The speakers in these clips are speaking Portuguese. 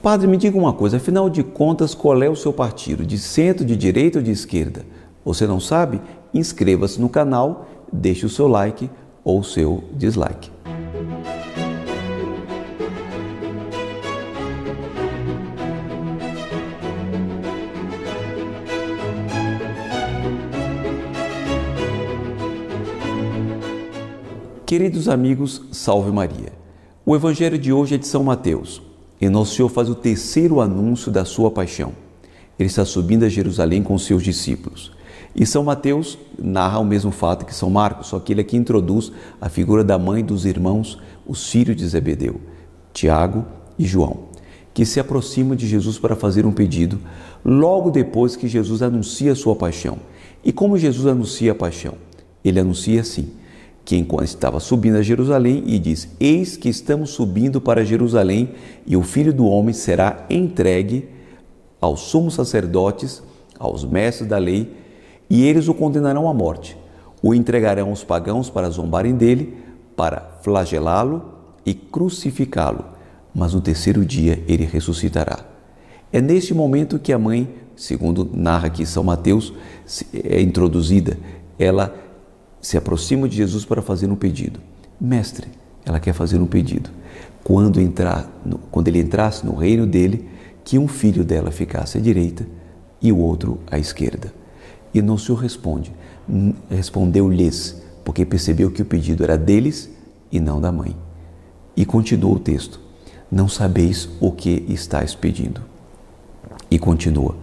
Padre, me diga uma coisa, afinal de contas, qual é o seu partido? De centro, de direita ou de esquerda? Você não sabe? Inscreva-se no canal, deixe o seu like ou o seu dislike. Queridos amigos, salve Maria. O evangelho de hoje é de São Mateus e Nosso Senhor faz o terceiro anúncio da sua paixão. Ele está subindo a Jerusalém com seus discípulos. E São Mateus narra o mesmo fato que São Marcos, só que ele aqui introduz a figura da mãe dos irmãos, os filhos de Zebedeu, Tiago e João, que se aproximam de Jesus para fazer um pedido logo depois que Jesus anuncia a sua paixão. E como Jesus anuncia a paixão? Ele anuncia assim: que enquanto estava subindo a Jerusalém, e diz: Eis que estamos subindo para Jerusalém, e o filho do homem será entregue aos sumos sacerdotes, aos mestres da lei, e eles o condenarão à morte. O entregarão aos pagãos para zombarem dele, para flagelá-lo e crucificá-lo, mas no terceiro dia ele ressuscitará. É neste momento que a mãe, segundo narra aqui São Mateus, é introduzida. Ela se aproxima de Jesus para fazer um pedido. Mestre, ela quer fazer um pedido. Quando, entrar, quando ele entrasse no reino dele, que um filho dela ficasse à direita e o outro à esquerda. E não se o responde. Respondeu-lhes, porque percebeu que o pedido era deles e não da mãe. E continua o texto: Não sabeis o que estáis pedindo. E continua: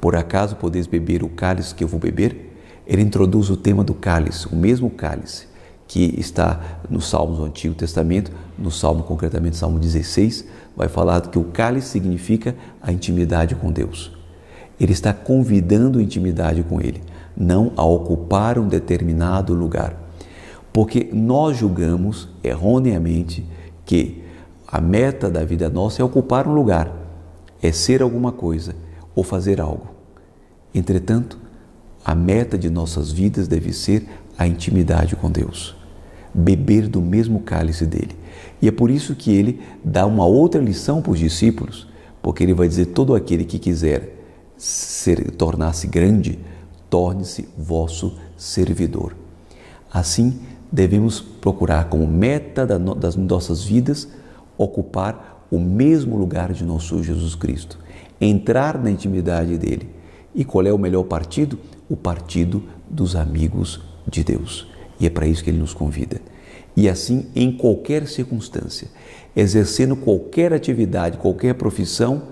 Por acaso podeis beber o cálice que eu vou beber? ele introduz o tema do cálice, o mesmo cálice que está nos Salmos do Antigo Testamento, no Salmo concretamente, Salmo 16, vai falar que o cálice significa a intimidade com Deus. Ele está convidando a intimidade com Ele, não a ocupar um determinado lugar. Porque nós julgamos erroneamente que a meta da vida nossa é ocupar um lugar, é ser alguma coisa ou fazer algo. Entretanto, a meta de nossas vidas deve ser a intimidade com Deus, beber do mesmo cálice dele. E é por isso que ele dá uma outra lição para os discípulos, porque ele vai dizer: todo aquele que quiser tornar-se grande, torne-se vosso servidor. Assim, devemos procurar como meta das nossas vidas ocupar o mesmo lugar de nosso Jesus Cristo, entrar na intimidade dele e qual é o melhor partido? O partido dos amigos de Deus. E é para isso que ele nos convida. E assim, em qualquer circunstância, exercendo qualquer atividade, qualquer profissão,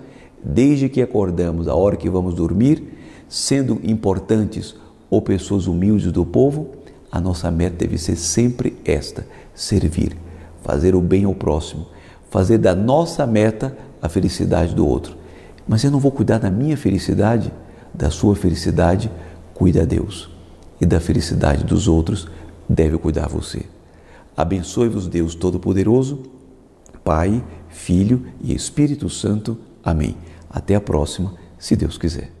desde que acordamos, a hora que vamos dormir, sendo importantes ou pessoas humildes do povo, a nossa meta deve ser sempre esta: servir, fazer o bem ao próximo, fazer da nossa meta a felicidade do outro. Mas eu não vou cuidar da minha felicidade? Da sua felicidade, cuida Deus, e da felicidade dos outros, deve cuidar você. Abençoe-vos, Deus Todo-Poderoso, Pai, Filho e Espírito Santo. Amém. Até a próxima, se Deus quiser.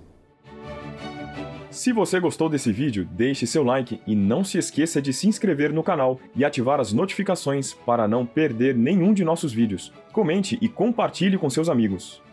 Se você gostou desse vídeo, deixe seu like e não se esqueça de se inscrever no canal e ativar as notificações para não perder nenhum de nossos vídeos. Comente e compartilhe com seus amigos.